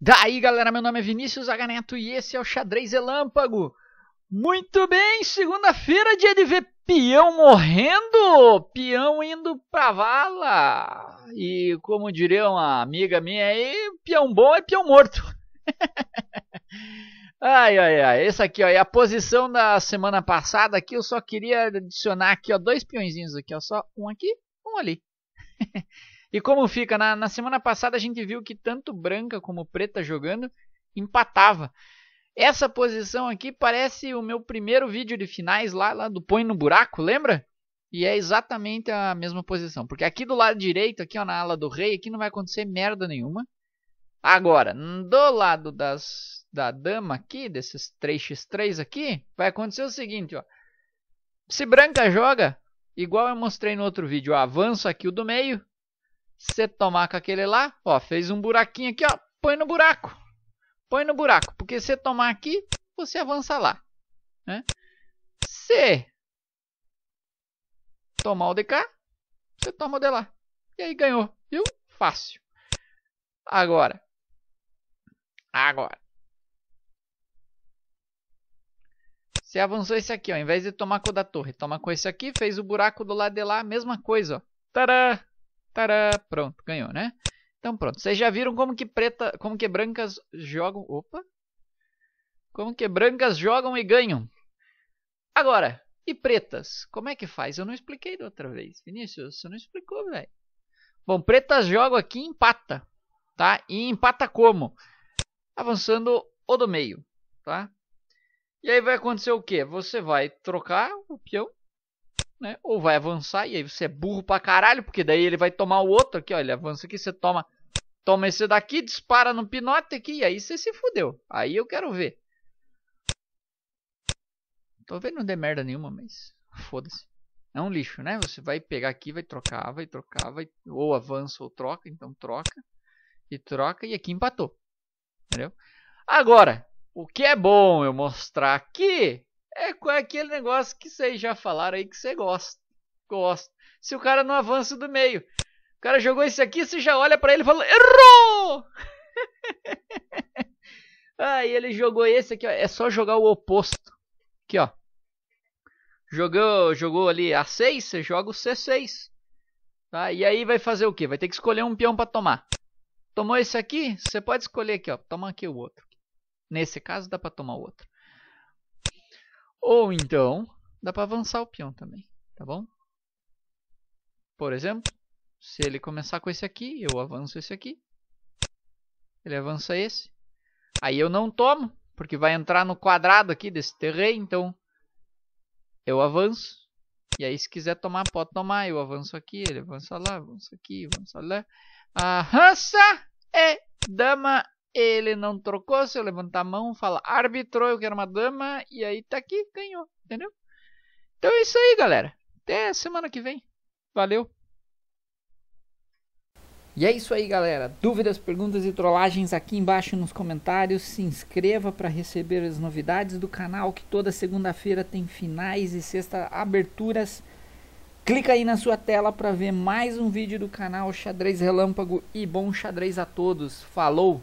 Daí galera, meu nome é Vinícius Aganeto e esse é o Xadrez Relâmpago. Muito bem, segunda-feira, dia de ver peão morrendo, peão indo pra vala. E como diria uma amiga minha aí, peão bom é peão morto. ai, ai, ai, esse aqui ó, é a posição da semana passada aqui, eu só queria adicionar aqui ó, dois peõezinhos aqui ó, só um aqui, um ali. E como fica? Na, na semana passada a gente viu que tanto branca como preta jogando empatava. Essa posição aqui parece o meu primeiro vídeo de finais lá, lá do põe no buraco, lembra? E é exatamente a mesma posição. Porque aqui do lado direito, aqui ó, na ala do rei, aqui não vai acontecer merda nenhuma. Agora, do lado das, da dama aqui, desses 3x3 aqui, vai acontecer o seguinte, ó. Se branca joga, igual eu mostrei no outro vídeo, eu avanço aqui o do meio, você tomar com aquele lá, ó, fez um buraquinho aqui, ó, põe no buraco. Põe no buraco, porque se tomar aqui, você avança lá. Né? Se tomar o de cá, você toma o de lá. E aí ganhou, viu? Fácil. Agora. Agora. Você avançou esse aqui, ó. Ao invés de tomar com o da torre, toma com esse aqui, fez o buraco do lado de lá, mesma coisa, ó. Tadã! Tará, pronto, ganhou, né? Então pronto, vocês já viram como que preta, como que brancas jogam, opa. Como que brancas jogam e ganham. Agora, e pretas? Como é que faz? Eu não expliquei da outra vez. Vinícius, você não explicou, velho. Bom, pretas jogam aqui e empata, tá? E empata como? Avançando o do meio, tá? E aí vai acontecer o quê? Você vai trocar o peão né? Ou vai avançar e aí você é burro pra caralho, porque daí ele vai tomar o outro aqui, ó. Ele avança aqui, você toma, toma esse daqui, dispara no pinote aqui, e aí você se fudeu. Aí eu quero ver. Tô vendo não dê merda nenhuma, mas foda-se. É um lixo, né? Você vai pegar aqui, vai trocar, vai trocar, vai ou avança ou troca, então troca e troca e aqui empatou. Entendeu? Agora, o que é bom eu mostrar aqui é, é aquele negócio que vocês já falaram aí que você gosta. Gosta. Se o cara não avança do meio. O cara jogou esse aqui, você já olha para ele e fala: Errou! Aí ah, ele jogou esse aqui, ó. É só jogar o oposto. Aqui, ó. Jogou, jogou ali A6, você joga o C6. Tá? E aí vai fazer o quê? Vai ter que escolher um peão para tomar. Tomou esse aqui? Você pode escolher aqui, ó. Tomar aqui o outro. Nesse caso dá para tomar o outro. Ou então, dá para avançar o peão também, tá bom? Por exemplo, se ele começar com esse aqui, eu avanço esse aqui. Ele avança esse. Aí eu não tomo, porque vai entrar no quadrado aqui desse terreno, então eu avanço. E aí se quiser tomar, pode tomar. Eu avanço aqui, ele avança lá, avança aqui, avança lá. Arrança e dama ele não trocou, se eu levantar a mão, fala árbitro, eu quero uma dama, e aí tá aqui, ganhou, entendeu? Então é isso aí, galera. Até semana que vem. Valeu! E é isso aí, galera. Dúvidas, perguntas e trollagens aqui embaixo nos comentários. Se inscreva para receber as novidades do canal, que toda segunda-feira tem finais e sexta aberturas. Clica aí na sua tela para ver mais um vídeo do canal Xadrez Relâmpago e bom xadrez a todos. Falou!